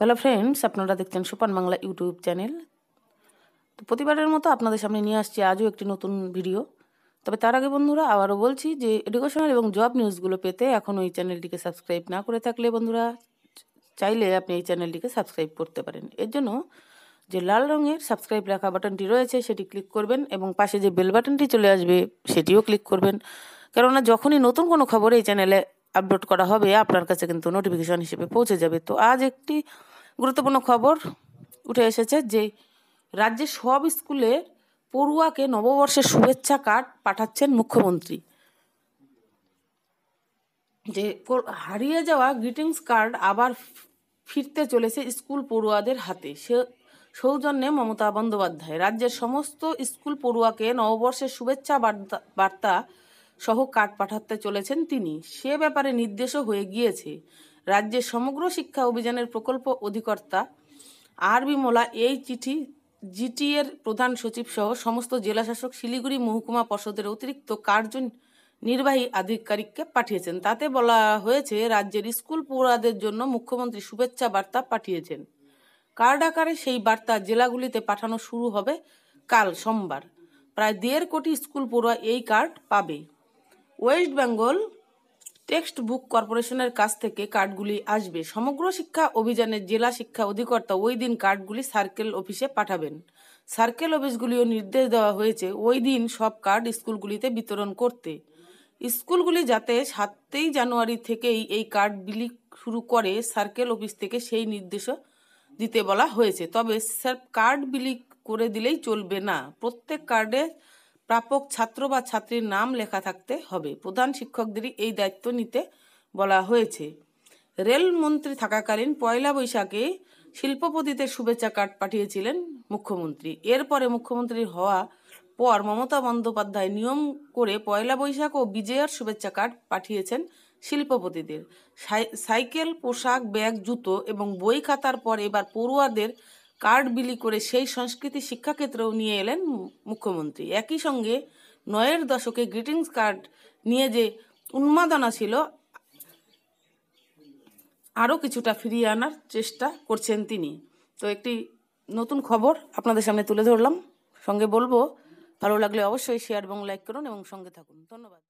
hello friends আপনারা দেখছেন super Bangla YouTube channel তো প্রতিবারের মতো আপনাদের সামনে নিয়ে আসছি আজও একটি নতুন ভিডিও তবে তার আগে বন্ধুরা আবারও বলছি যে এডুকেশনাল এবং জব নিউজগুলো পেতে এখন ওই চ্যানেলটিকে সাবস্ক্রাইব না করে থাকলে বন্ধুরা চাইলে আপনি এই চ্যানেলটিকে সাবস্ক্রাইব করতে পারেন এর জন্য যে লাল রঙের সাবস্ক্রাইব রাখা বাটনটি রয়েছে সেটি ক্লিক করবেন এবং পাশে যে বেল বাটনটি চলে আসবে সেটিও ক্লিক করবেন কেননা যখনই নতুন কোনো খবর এই চ্যানেলে আপলোড করা হবে আপনার কাছে কিন্তু নোটিফিকেশান হিসেবে পৌঁছে যাবে তো আজ একটি গুরুত্বপূর্ণ খবর উঠে এসেছে যে রাজ্যের সব স্কুলে পড়ুয়াকে নববর্ষের শুভেচ্ছা কার্ড পাঠাচ্ছেন মুখ্যমন্ত্রী যে হারিয়ে যাওয়া গ্রিটিংস কার্ড আবার ফিরতে চলেছে স্কুল পড়ুয়াদের হাতে সে সৌজন্যে মমতা বন্দ্যোপাধ্যায় রাজ্যের সমস্ত স্কুল পড়ুয়াকে নববর্ষের শুভেচ্ছা বার্তা বার্তা সহ কার্ড পাঠাতে চলেছেন তিনি সে ব্যাপারে নির্দেশও হয়ে গিয়েছে রাজ্যের সমগ্র শিক্ষা অভিযানের প্রকল্প অধিকর্তা আর বিমলা এই চিঠি জিটিএর প্রধান সচিব সহ সমস্ত জেলাশাসক শিলিগুড়ি মহকুমা পর্ষদের অতিরিক্ত কার্য নির্বাহী আধিকারিককে পাঠিয়েছেন তাতে বলা হয়েছে রাজ্যের স্কুল পড়ুয়াদের জন্য মুখ্যমন্ত্রী শুভেচ্ছা বার্তা পাঠিয়েছেন কার্ড আকারে সেই বার্তা জেলাগুলিতে পাঠানো শুরু হবে কাল সোমবার প্রায় দেড় কোটি স্কুল পড়ুয়া এই কার্ড পাবে ওয়েস্ট বেঙ্গল টেক্সট বুক কর্পোরেশনের কাছ থেকে কার্ডগুলি আসবে সমগ্র শিক্ষা অভিযানের জেলা শিক্ষা অধিকর্তা ওই দিন কার্ডগুলি সার্কেল অফিসে পাঠাবেন সার্কেল অফিসগুলিও নির্দেশ দেওয়া হয়েছে ওই দিন সব কার্ড স্কুলগুলিতে বিতরণ করতে স্কুলগুলি যাতে সাতই জানুয়ারি থেকেই এই কার্ড বিলি শুরু করে সার্কেল অফিস থেকে সেই নির্দেশও দিতে বলা হয়েছে তবে স্যার কার্ড বিলি করে দিলেই চলবে না প্রত্যেক কার্ডে প্রাপক ছাত্র বা ছাত্রীর নাম লেখা থাকতে হবে প্রধান শিক্ষকদেরই এই দায়িত্ব নিতে বলা হয়েছে রেলমন্ত্রী থাকাকালীন পয়লা বৈশাখে শিল্পপতিদের শুভেচ্ছা কার্ড পাঠিয়েছিলেন মুখ্যমন্ত্রী এরপরে মুখ্যমন্ত্রী হওয়া পর মমতা বন্দ্যোপাধ্যায় নিয়ম করে পয়লা বৈশাখ ও বিজয়ার শুভেচ্ছা কার্ড পাঠিয়েছেন শিল্পপতিদের সাইকেল পোশাক ব্যাগ জুতো এবং বই খাতার পর এবার পড়ুয়াদের কার্ড বিলি করে সেই সংস্কৃতি শিক্ষাক্ষেত্রেও নিয়ে এলেন মুখ্যমন্ত্রী একই সঙ্গে নয়ের দশকে গ্রিটিংস কার্ড নিয়ে যে উন্মাদনা ছিল আরও কিছুটা ফিরিয়ে আনার চেষ্টা করছেন তিনি তো একটি নতুন খবর আপনাদের সামনে তুলে ধরলাম সঙ্গে বলবো ভালো লাগলে অবশ্যই শেয়ার এবং লাইক করুন এবং সঙ্গে থাকুন ধন্যবাদ